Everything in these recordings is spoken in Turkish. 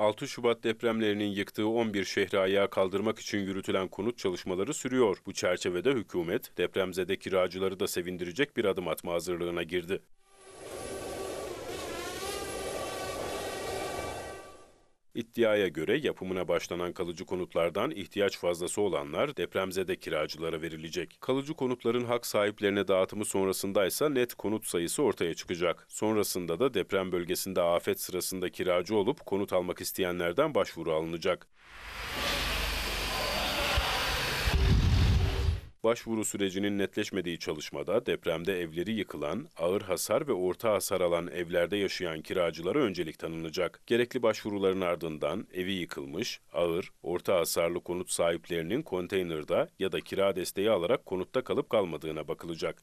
6 Şubat depremlerinin yıktığı 11 şehri ayağa kaldırmak için yürütülen konut çalışmaları sürüyor. Bu çerçevede hükümet depremzede kiracıları da sevindirecek bir adım atma hazırlığına girdi. İddiaya göre yapımına başlanan kalıcı konutlardan ihtiyaç fazlası olanlar depremzede kiracılara verilecek. Kalıcı konutların hak sahiplerine dağıtımı sonrasında ise net konut sayısı ortaya çıkacak. Sonrasında da deprem bölgesinde afet sırasında kiracı olup konut almak isteyenlerden başvuru alınacak. Başvuru sürecinin netleşmediği çalışmada depremde evleri yıkılan, ağır hasar ve orta hasar alan evlerde yaşayan kiracılara öncelik tanınacak. Gerekli başvuruların ardından evi yıkılmış, ağır, orta hasarlı konut sahiplerinin konteynerda ya da kira desteği alarak konutta kalıp kalmadığına bakılacak.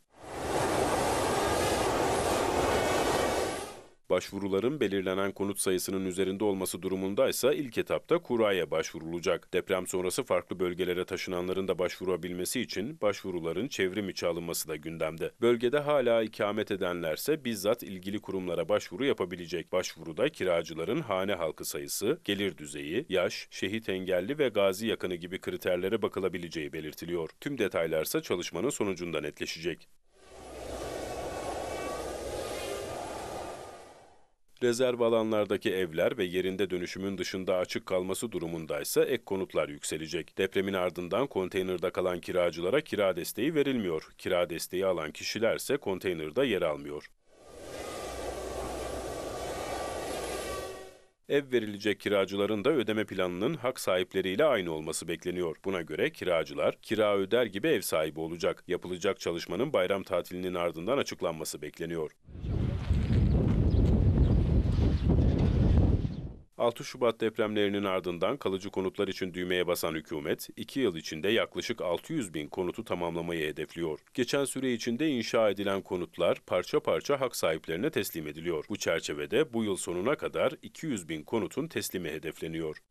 Başvuruların belirlenen konut sayısının üzerinde olması durumunda ise ilk etapta kuraya başvurulacak. Deprem sonrası farklı bölgelere taşınanların da başvurabilmesi için başvuruların çevrim içi alınması da gündemde. Bölgede hala ikamet edenlerse bizzat ilgili kurumlara başvuru yapabilecek. Başvuruda kiracıların hane halkı sayısı, gelir düzeyi, yaş, şehit engelli ve gazi yakını gibi kriterlere bakılabileceği belirtiliyor. Tüm detaylarsa çalışmanın sonucunda netleşecek. Rezerv alanlardaki evler ve yerinde dönüşümün dışında açık kalması durumundaysa ek konutlar yükselecek. Depremin ardından konteynerde kalan kiracılara kira desteği verilmiyor. Kira desteği alan kişilerse konteynerde yer almıyor. ev verilecek kiracıların da ödeme planının hak sahipleriyle aynı olması bekleniyor. Buna göre kiracılar kira öder gibi ev sahibi olacak. Yapılacak çalışmanın bayram tatilinin ardından açıklanması bekleniyor. 6 Şubat depremlerinin ardından kalıcı konutlar için düğmeye basan hükümet, 2 yıl içinde yaklaşık 600 bin konutu tamamlamayı hedefliyor. Geçen süre içinde inşa edilen konutlar parça parça hak sahiplerine teslim ediliyor. Bu çerçevede bu yıl sonuna kadar 200 bin konutun teslimi hedefleniyor.